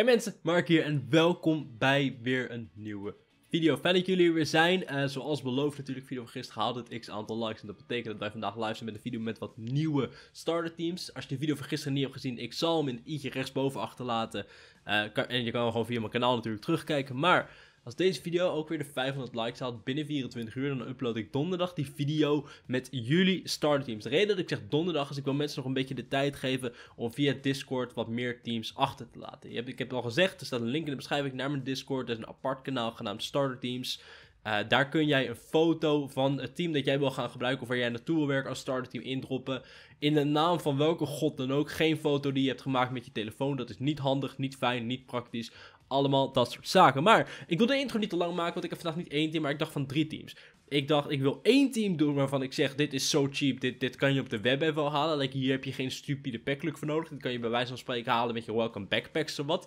Hey mensen, Mark hier en welkom bij weer een nieuwe video. Fijn dat jullie weer zijn. Eh, zoals beloofd natuurlijk, video van gisteren haalde het x aantal likes. En dat betekent dat wij vandaag live zijn met een video met wat nieuwe starter teams. Als je de video van gisteren niet hebt gezien, ik zal hem in het i'tje rechtsboven achterlaten. Eh, en je kan hem gewoon via mijn kanaal natuurlijk terugkijken. Maar als deze video ook weer de 500 likes haalt binnen 24 uur, dan upload ik donderdag die video met jullie starterteams. De reden dat ik zeg donderdag is, ik wil mensen nog een beetje de tijd geven om via Discord wat meer teams achter te laten. Ik heb het al gezegd, er staat een link in de beschrijving naar mijn Discord. Er is een apart kanaal genaamd Starter Teams. Eh, daar kun jij een foto van het team dat jij wil gaan gebruiken of waar jij naartoe wil werken als starterteam indroppen. In de naam van welke god dan ook. Geen foto die je hebt gemaakt met je telefoon. Dat is niet handig, niet fijn, niet praktisch allemaal dat soort zaken. Maar ik wil de intro niet te lang maken, want ik heb vandaag niet één team, maar ik dacht van drie teams. Ik dacht, ik wil één team doen waarvan ik zeg, dit is zo cheap, dit, dit kan je op de web wel halen. Like, hier heb je geen stupide packluck voor nodig, dit kan je bij wijze van spreken halen met je welcome backpacks of wat.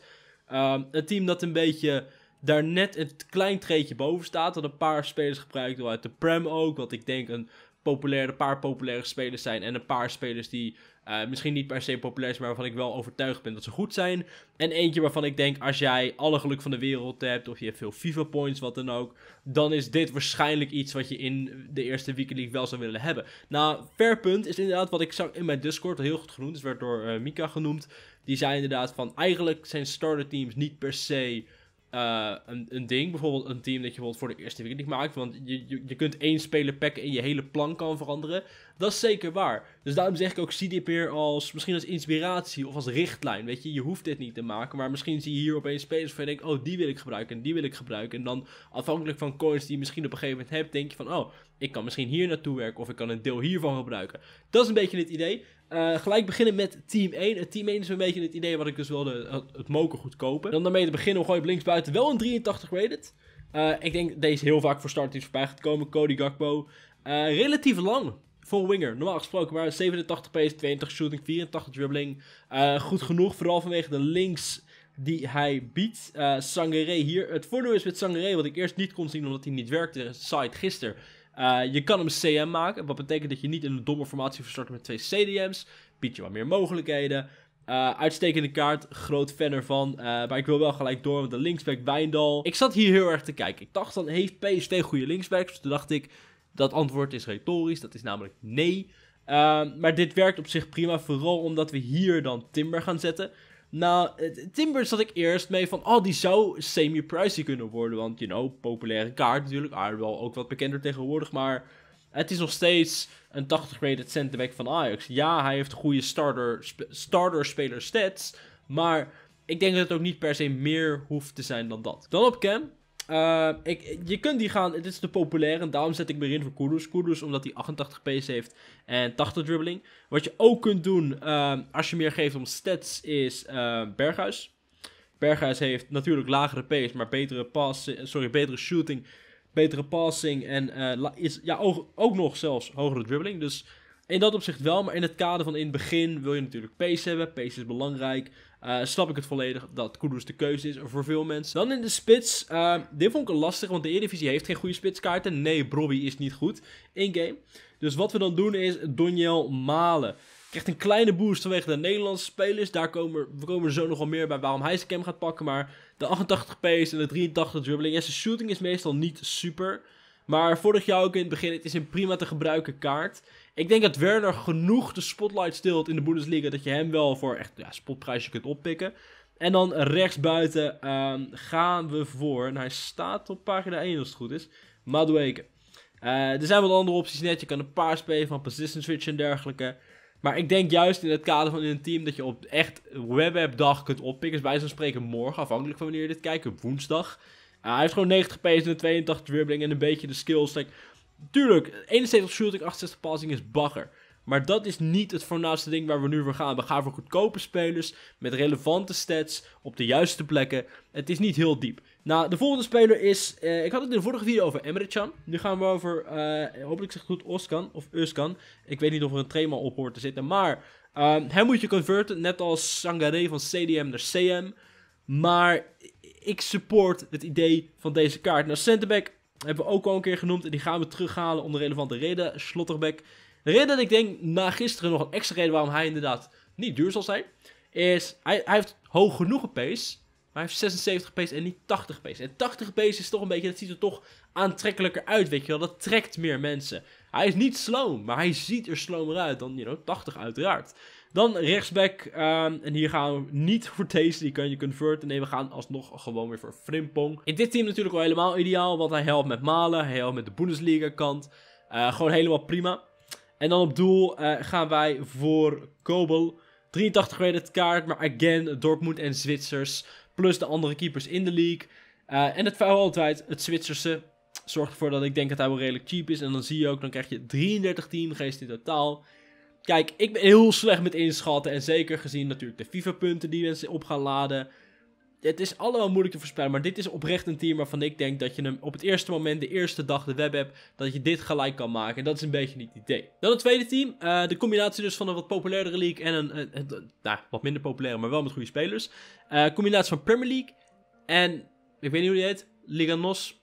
Um, ehm, een team dat een beetje daar net een klein treedje boven staat, dat een paar spelers gebruikt uit de Prem ook, wat ik denk een populaire, een paar populaire spelers zijn en een paar spelers die eh, misschien niet per se populair maar waarvan ik wel overtuigd ben dat ze goed zijn. En eentje waarvan ik denk, als jij alle geluk van de wereld hebt, of je hebt veel FIFA points, wat dan ook, dan is dit waarschijnlijk iets wat je in de eerste Weekend wel zou willen hebben. Nou, fair punt is inderdaad wat ik zag in mijn Discord, heel goed genoemd, is werd door eh, Mika genoemd. Die zei inderdaad van, eigenlijk zijn starter teams niet per se... Eh, een, een, ding. Bijvoorbeeld een team dat je bijvoorbeeld voor de eerste week maakt. Want je, je, je kunt één speler packen en je hele plan kan veranderen dat is zeker waar. Dus daarom zeg ik ook, zie als, misschien als inspiratie of als richtlijn. Weet je, je hoeft dit niet te maken, maar misschien zie je hier opeens spelers van je denkt, oh, die wil ik gebruiken en die wil ik gebruiken. En dan afhankelijk van coins die je misschien op een gegeven moment hebt, denk je van, oh, ik kan misschien hier naartoe werken of ik kan een deel hiervan gebruiken. Dat is een beetje het idee. Eh, gelijk beginnen met team 1. Het eh, team 1 is een beetje het idee wat ik dus wilde, eh, het, het moken kopen. Dan daarmee te beginnen gooi je links buiten wel een 83 rated. ik denk deze heel vaak voor starters voorbij gaat komen. Cody Gakpo. relatief lang voor winger, normaal gesproken maar 87 pace, 22 shooting, 84 dribbling. Eh, goed genoeg, vooral vanwege de links die hij biedt. Uh, hier. Het voordeel is met Sangare, wat ik eerst niet kon zien omdat hij niet werkte, site gisteren. Uh, je kan hem CM maken, wat betekent dat je niet in een domme formatie verstart met twee CDM's. Biedt je wat meer mogelijkheden. uitstekende kaart, groot fan ervan. maar ik wil wel gelijk door met de linksback Wijndal. Ik zat hier heel erg te kijken. Ik dacht dan, heeft ps2 goede linksbacks? Dus toen dacht ik, dat antwoord is retorisch, dat is namelijk nee. Ehm, maar dit werkt op zich prima, vooral omdat we hier dan Timber gaan zetten. Nou, Timber zat ik eerst mee van, oh, die zou semi-pricey kunnen worden. Want, you know, populaire kaart natuurlijk. wel ook wat bekender tegenwoordig, maar het is nog steeds een 80 graded centerback van Ajax. Ja, hij heeft goede starter, starter speler stats, maar ik denk dat het ook niet per se meer hoeft te zijn dan dat. Dan op Cam. Eh, je kunt die gaan. Dit is de populaire. En daarom zet ik me in voor Kudus. Kudus omdat hij 88 pace heeft en 80 dribbling. Wat je ook kunt doen eh, als je meer geeft om stats is uh, Berghuis. Berghuis heeft natuurlijk lagere pace, maar betere, passen, sorry, betere shooting, betere passing. En is, ja, ook, ook, nog zelfs hogere dribbling. Dus in dat opzicht wel. Maar in het kader van in het begin wil je natuurlijk pace hebben. Pace is belangrijk. Uh, snap ik het volledig dat Kudus de keuze is voor veel mensen. Dan in de spits. Eh, dit vond ik lastig, want de Eredivisie heeft geen goede spitskaarten. Nee, Bobby is niet goed in game. Dus wat we dan doen is Doniel Malen. Krijgt een kleine boost vanwege de Nederlandse spelers. Daar komen we komen zo nogal meer bij waarom hij zijn cam gaat pakken. Maar de 88 pace en de 83 dribbling. Ja, zijn shooting is meestal niet super. Maar vorig jaar ook in het begin, het is een prima te gebruiken kaart. Ik denk dat Werner genoeg de spotlight stilt in de Bundesliga. Dat je hem wel voor echt ja, spotprijsje kunt oppikken. En dan rechtsbuiten buiten ehm, gaan we voor. En hij staat op pagina 1 als het goed is. Madueke. Uh, er zijn wat andere opties net. Je kan een paar spelen van position switch en dergelijke. Maar ik denk juist in het kader van in een team dat je op echt web kunt oppikken. Dus wij zijn spreken morgen, afhankelijk van wanneer je dit kijkt, op woensdag. Eh, hij heeft gewoon 90 pace en 82 dribbling en een beetje de skills tuurlijk, 71 shooting, 68 passing is bagger. Maar dat is niet het voornaamste ding waar we nu voor gaan. We gaan voor goedkope spelers met relevante stats op de juiste plekken. Het is niet heel diep. Nou, de volgende speler is. Eh, ik had het in de vorige video over Emre Can. Nu gaan we over. Eh, hopelijk zegt goed Oskan of Uskan. Ik weet niet of er een trema op hoort te zitten. Maar uh, hem moet je converten. Net als Sangare van CDM naar CM. Maar ik support het idee van deze kaart. Nou, centerback hebben we ook al een keer genoemd. En die gaan we terughalen onder relevante reden. Slotterbeck. De reden dat ik denk na gisteren nog een extra reden waarom hij inderdaad niet duur zal zijn. Is hij, hij heeft hoog genoeg een pace. Maar hij heeft 76 pace en niet 80 pace. En 80 pace is toch een beetje, dat ziet er toch aantrekkelijker uit, weet je wel. Dat trekt meer mensen. Hij is niet slow, maar hij ziet er slomer uit dan, you know, 80 uiteraard. Dan rechtsback. Ehm, en hier gaan we niet voor deze. Die kan je converten. Nee, we gaan alsnog gewoon weer voor Frimpong. In dit team natuurlijk al helemaal ideaal. Want hij helpt met Malen. Hij helpt met de Bundesliga kant. Eh, gewoon helemaal prima. En dan op doel eh, gaan wij voor Kobel. 83 rated kaart. Maar again, Dortmund en Zwitsers. Plus de andere keepers in de league. Eh, en het vuil altijd, het Zwitserse. Zorgt ervoor dat ik denk dat hij wel redelijk cheap is. En dan zie je ook, dan krijg je 33 teamgeest in totaal kijk, ik ben heel slecht met inschatten. En zeker gezien natuurlijk de FIFA-punten die mensen op gaan laden. Het is allemaal moeilijk te voorspellen. Maar dit is oprecht een team waarvan ik denk dat je hem op het eerste moment, de eerste dag, de web hebt. Dat je dit gelijk kan maken. En dat is een beetje niet het idee. Dan het tweede team. Eh, de combinatie dus van een wat populairdere league en een, eh, eh, nou, wat minder populaire, maar wel met goede spelers. Uh, combinatie van Premier League en, ik weet niet hoe die heet, Liga Nos,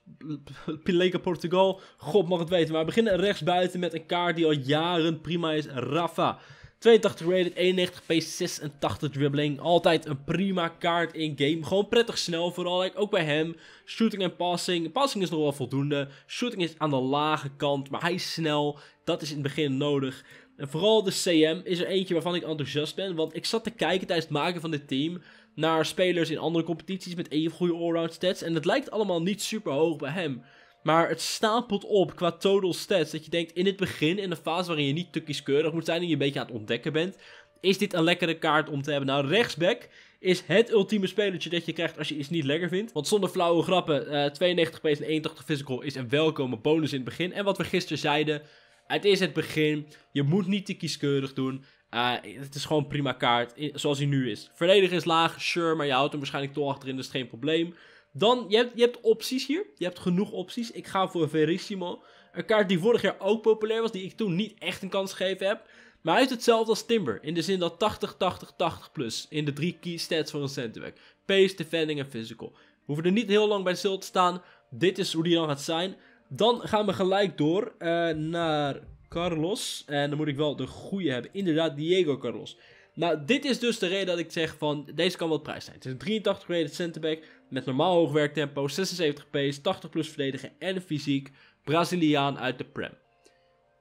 Portugal. God mag het weten. Maar we beginnen rechts buiten met een kaart die al jaren prima is. Rafa. 82 rated, 91 p, 86 dribbling. Altijd een prima kaart in game. Gewoon prettig snel, vooral ook bij hem. Shooting en passing. Passing is nog wel voldoende. Shooting is aan de lage kant, maar hij is snel. Dat is in het begin nodig. En vooral de CM is er eentje waarvan ik enthousiast ben. Want ik zat te kijken tijdens het maken van dit team naar spelers in andere competities met even goede allround stats. En het lijkt allemaal niet super hoog bij hem. Maar het stapelt op qua total stats. Dat je denkt in het begin, in de fase waarin je niet te kieskeurig moet zijn en je een beetje aan het ontdekken bent. Is dit een lekkere kaart om te hebben? Nou, rechtsback is het ultieme spelertje dat je krijgt als je iets niet lekker vindt. Want zonder flauwe grappen, 92 eh, pace en 81 physical is een welkome bonus in het begin. En wat we gisteren zeiden, het is het begin. Je moet niet te kieskeurig doen. Eh, het is gewoon prima kaart, zoals hij nu is. Verdedigen is laag, sure, maar je houdt hem waarschijnlijk toch achterin, dus geen probleem. Dan, je hebt, je hebt opties hier. Je hebt genoeg opties. Ik ga voor Verissimo. Een kaart die vorig jaar ook populair was, die ik toen niet echt een kans gegeven heb. Maar hij is hetzelfde als Timber, in de zin dat 80, 80, 80 plus in de drie key stats voor een centerback. Pace, defending en physical. We hoeven er niet heel lang bij stil te staan. Dit is hoe die dan gaat zijn. Dan gaan we gelijk door eh, naar Carlos. En dan moet ik wel de goede hebben. Inderdaad, Diego Carlos. Nou, dit is dus de reden dat ik zeg van deze kan wel prijs zijn. Het is een 83 rated centerback met normaal hoog werktempo, 76 pace, 80 plus verdedigen en fysiek. Braziliaan uit de Prem.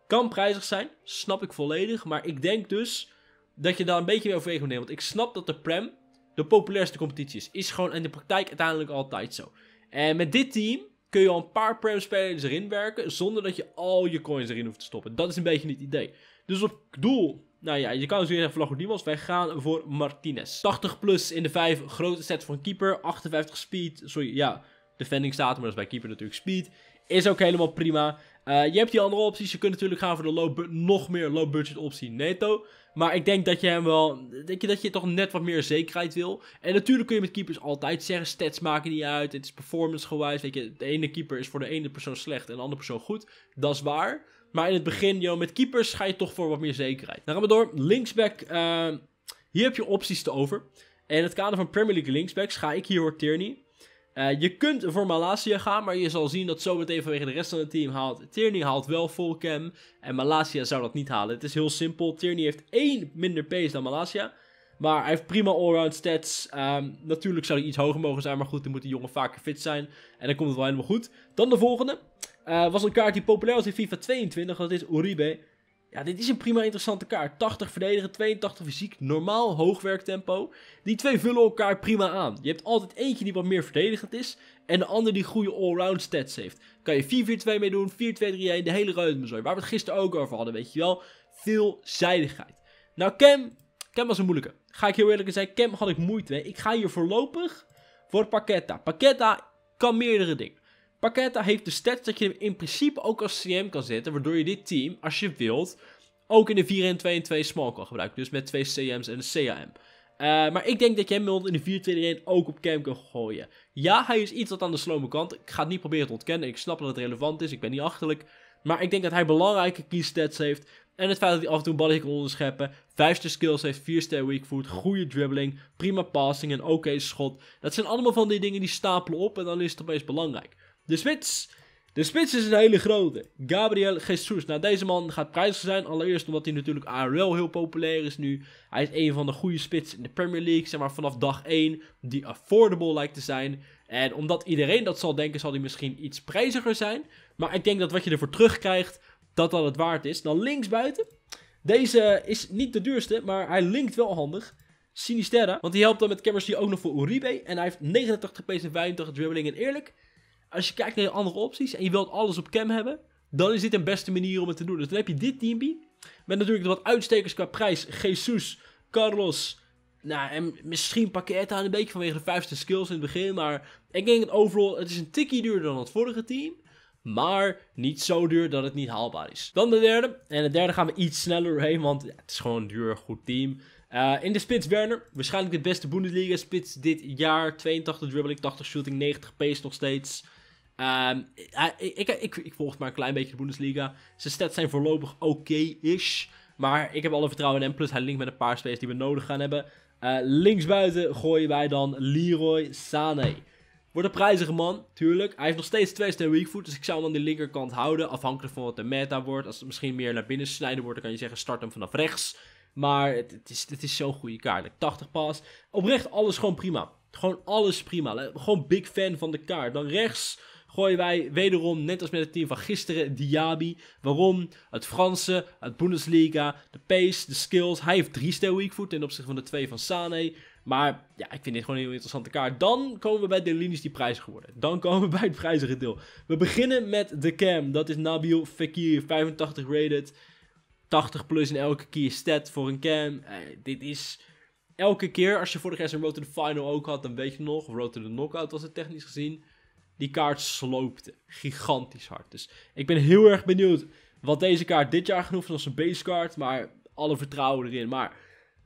Kan prijzig zijn, snap ik volledig. Maar ik denk dus dat je daar een beetje mee overweging moet nemen. Want ik snap dat de Prem de populairste competitie is. Is gewoon in de praktijk uiteindelijk altijd zo. En met dit team kun je al een paar prem spelers erin werken. Zonder dat je al je coins erin hoeft te stoppen. Dat is een beetje het idee. Dus op doel. Nou ja, je kan natuurlijk zeggen Vlagodimos. Wij gaan voor Martinez. 80 plus in de 5. Grote sets van keeper. 58 speed. Sorry, ja. Defending staat, maar dat is bij keeper natuurlijk speed. Is ook helemaal prima. Eh, je hebt die andere opties. Je kunt natuurlijk gaan voor de low nog meer low-budget optie netto. Maar ik denk dat je hem wel. Denk je dat je toch net wat meer zekerheid wil. En natuurlijk kun je met keepers altijd zeggen: stats maken niet uit. Het is performance-gewijs. Weet je, de ene keeper is voor de ene persoon slecht en de andere persoon goed. Dat is waar. Maar in het begin, joh, met keepers ga je toch voor wat meer zekerheid. Dan gaan we door. Linksback. Eh, hier heb je opties te over. En in het kader van Premier League linksbacks ga ik hier voor Tierney. Eh, je kunt voor Malasia gaan, maar je zal zien dat zometeen vanwege de rest van het team haalt. Tierney haalt wel full cam en Malasia zou dat niet halen. Het is heel simpel. Tierney heeft één minder pace dan Malasia. Maar hij heeft prima allround stats. Ehm, natuurlijk zou hij iets hoger mogen zijn, maar goed, dan moet de jongen vaker fit zijn. En dan komt het wel helemaal goed. Dan de volgende. Uh, was een kaart die populair was in FIFA 22, dat is Uribe. Ja, dit is een prima interessante kaart. 80 verdedigen, 82 fysiek, normaal hoog werktempo. Die twee vullen elkaar prima aan. Je hebt altijd eentje die wat meer verdedigend is en de ander die goede allround stats heeft. Kan je 4-4-2 mee doen, 4-2-3-1, de hele reuzenmezooi. Waar we het gisteren ook over hadden, weet je wel. Veelzijdigheid. Nou, Cam, Cam was een moeilijke. Ga ik heel eerlijk zijn, Cam had ik moeite mee. Ik ga hier voorlopig voor Paqueta. Paqueta kan meerdere dingen. Paqueta heeft de stats dat je hem in principe ook als CM kan zetten. Waardoor je dit team, als je wilt, ook in de 4 en 2 en 2 small kan gebruiken. Dus met twee CM's en een CAM. Eh, maar ik denk dat jij hem in de 4-2-1 ook op cam kan gooien. Ja, hij is iets wat aan de slome kant. Ik ga het niet proberen te ontkennen. Ik snap dat het relevant is. Ik ben niet achterlijk. Maar ik denk dat hij belangrijke key stats heeft. En het feit dat hij af en toe balletje kan onderscheppen. Vijfste skills heeft, star weak foot, goede dribbling, prima passing en oké schot. Dat zijn allemaal van die dingen die stapelen op en dan is het opeens belangrijk. De spits. De spits is een hele grote. Gabriel Jesus. Nou, deze man gaat prijzig zijn. Allereerst omdat hij natuurlijk ARL heel populair is nu. Hij is een van de goede spits in de Premier League. Zeg maar vanaf dag 1. Die affordable lijkt te zijn. En omdat iedereen dat zal denken, zal hij misschien iets prijziger zijn. Maar ik denk dat wat je ervoor terugkrijgt, dat dat het waard is. Dan nou, linksbuiten. Deze is niet de duurste, maar hij linkt wel handig. Sinisterra. Want die helpt dan met Cameron ook nog voor Uribe. En hij heeft 89 pace en 85 dribbling en eerlijk. Als je kijkt naar je andere opties en je wilt alles op cam hebben, dan is dit een beste manier om het te doen. Dus dan heb je dit DMB. Met natuurlijk wat uitstekers qua prijs. Jesus, Carlos, nou, en misschien pakket aan een beetje vanwege de vijfste skills in het begin. Maar ik denk dat overal, het is een tikkie duurder dan het vorige team. Maar niet zo duur dat het niet haalbaar is. Dan de derde. En de derde gaan we iets sneller heen, want ja, het is gewoon een duur, goed team. Eh, in de spits Werner. Waarschijnlijk de beste Bundesliga spits dit jaar. 82 dribbling, 80 shooting, 90 pace nog steeds. Ehm, eh, ik, ik, ik, volg maar een klein beetje de Bundesliga. Zijn stats zijn voorlopig oké-ish. maar ik heb alle vertrouwen in hem. Plus hij link met een paar spelers die we nodig gaan hebben. Uh, linksbuiten gooien wij dan Leroy Sané. Wordt een prijzige man, tuurlijk. Hij heeft nog steeds twee ster weak dus ik zou hem aan de linkerkant houden. Afhankelijk van wat de meta wordt. Als het misschien meer naar binnen snijden wordt, dan kan je zeggen start hem vanaf rechts. Maar het, het is, het is zo'n goede kaart. Like 80 pas. Oprecht, alles gewoon prima. Gewoon alles prima. Gewoon big fan van de kaart. Dan rechts gooien wij wederom, net als met het team van gisteren, Diaby. Waarom? Het Franse, het Bundesliga, de pace, de skills. Hij heeft drie ster weak ten opzichte van de twee van Sané. Maar ja, ik vind dit gewoon een heel interessante kaart. Dan komen we bij de linies die prijzig worden. Dan komen we bij het prijzige deel. We beginnen met de cam. Dat is Nabil Fekir, 85 rated. 80 plus in elke keer stat voor een cam. Eh, dit is elke keer, als je vorig jaar zijn Road to the Final ook had, dan weet je nog. Road to the Knockout was het technisch gezien die kaart sloopte gigantisch hard. Dus ik ben heel erg benieuwd wat deze kaart dit jaar genoeg is als een base kaart. Maar alle vertrouwen erin. Maar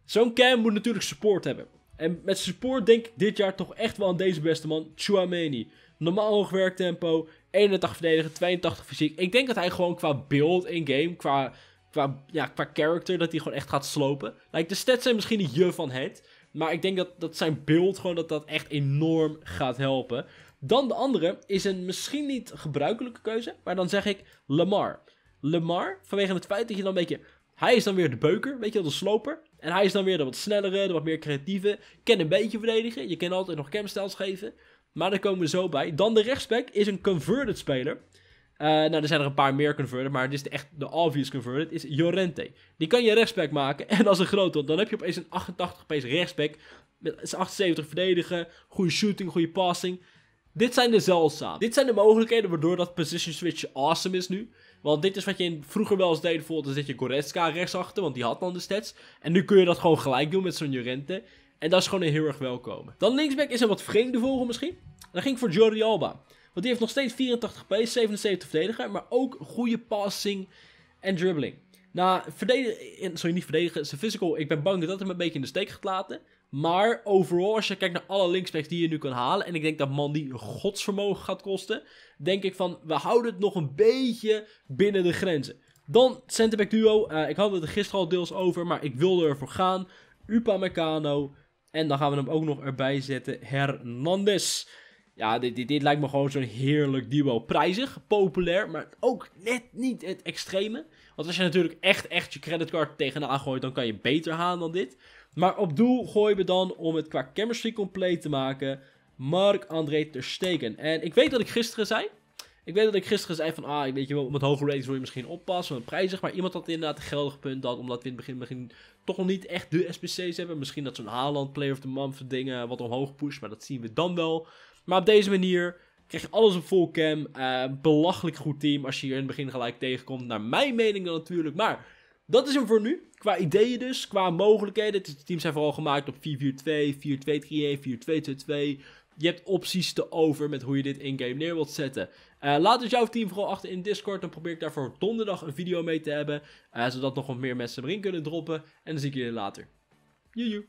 zo'n cam moet natuurlijk support hebben. En met support denk ik dit jaar toch echt wel aan deze beste man, Chouameni. Normaal hoog werktempo, 81 verdedigen, 82 fysiek. Ik denk dat hij gewoon qua build in game, qua, qua, ja, qua character, dat hij gewoon echt gaat slopen. Like, de stats zijn misschien niet je van het. Maar ik denk dat, dat zijn beeld gewoon dat dat echt enorm gaat helpen. Dan de andere is een misschien niet gebruikelijke keuze, maar dan zeg ik Lamar. Lamar, vanwege het feit dat je dan een beetje... Hij is dan weer de beuker, weet je wel, de sloper. En hij is dan weer de wat snellere, de wat meer creatieve. kan een beetje verdedigen, je kan altijd nog camstels geven. Maar daar komen we zo bij. Dan de rechtsback is een converted speler. Eh, nou, er zijn er een paar meer converted, maar het is echt de obvious converted, is Jorente. Die kan je rechtsback maken en als een groot dan heb je opeens een 88 pace rechtsback. Met 78 verdedigen, goede shooting, goede passing. Dit zijn de zeldzaam. Dit zijn de mogelijkheden waardoor dat position switch awesome is nu. Want dit is wat je in, vroeger wel eens deed. Bijvoorbeeld dan zet je Goretzka rechtsachter, want die had dan de stats. En nu kun je dat gewoon gelijk doen met zo'n Jorente. En dat is gewoon heel erg welkom. Dan linksback is een wat vreemde vogel misschien. En dan ging ik voor Jordi Alba. Want die heeft nog steeds 84 p, 77 verdediger. Maar ook goede passing en dribbling. Na nou, verdedigen, sorry niet verdedigen, zijn physical, ik ben bang dat hij hem een beetje in de steek gaat laten. Maar overal, als je kijkt naar alle linksbacks die je nu kan halen. En ik denk dat Mandy godsvermogen gaat kosten. Denk ik van, we houden het nog een beetje binnen de grenzen. Dan centerback duo. Eh, ik had het er gisteren al deels over, maar ik wilde ervoor gaan. Upamecano. En dan gaan we hem ook nog erbij zetten. Hernandez. Ja, dit, dit, dit lijkt me gewoon zo'n heerlijk duo. Prijzig, populair, maar ook net niet het extreme. Want als je natuurlijk echt, echt je creditcard tegenaan gooit, dan kan je beter halen dan dit. Maar op doel gooien we dan, om het qua chemistry compleet te maken, Mark-André Ter Stegen. En ik weet dat ik gisteren zei, ik weet dat ik gisteren zei van, ah, ik weet je wel, met hoge ratings wil je misschien oppassen, met prijzig. Maar iemand had inderdaad een geldig punt dat, omdat we in het begin, begin toch nog niet echt de SPC's hebben. Misschien dat zo'n Haaland, Player of the Month dingen wat omhoog pusht, maar dat zien we dan wel. Maar op deze manier krijg je alles op full cam. Eh, belachelijk goed team als je hier in het begin gelijk tegenkomt, naar mijn mening dan natuurlijk. Maar dat is hem voor nu. Qua ideeën dus, qua mogelijkheden. De teams zijn vooral gemaakt op 4-4-2, 4-2-3-1, 4-2-2-2. Je hebt opties te over met hoe je dit in-game neer wilt zetten. Eh, laat dus jouw team vooral achter in Discord. Dan probeer ik daarvoor donderdag een video mee te hebben. Eh, zodat nog wat meer mensen erin kunnen droppen. En dan zie ik jullie later. Joejoe.